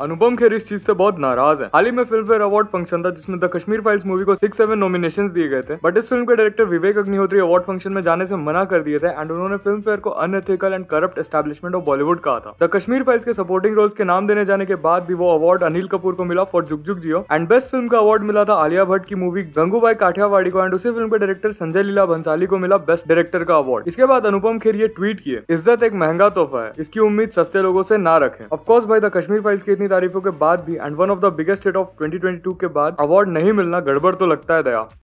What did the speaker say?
अनुपम खेर इस चीज से बहुत नाराज है हाल ही में फिल्म फेयर अवार्ड फंक्शन था जिसमें द कश्मीर फाइल्स मूवी को सिक्स सेवन नॉमिनेशन दिए गए थे बट इस फिल्म के director Vivek Agnihotri award function में जाने से मना कर दिए थे एंड उन्होंने फिल्म फेयर को unethical and corrupt establishment of Bollywood कहा था द कश्मीर फाइल्स के सपोर्टिंग रोल्स के नाम देने जाने के बाद भी वो अवार्ड अनिल कपूर को मिला for Jug Jug Jiyo and best film का अवार्ड मिला था आलिया भट्ट की मूवी गंगूबाई काठियावाड़ी को एंड उसी फिल्म के डायरेक्टर संजय लीला भंसाली को मिला बेस्ट डायरेक्टर का अवार्ड इसके बाद अनुपम खेर ये ट्वीट किए इज्जत एक महंगा तोहफा है इसकी उम्मीद सस्ते लोगों से ना रखें ऑफकोर्स भाई द कश्मीर फाइल्स की इतनी इतनी तारीफों के बाद भी and one of the biggest hit of 2022 के बाद अवार्ड नहीं मिलना गड़बड़ तो लगता है दया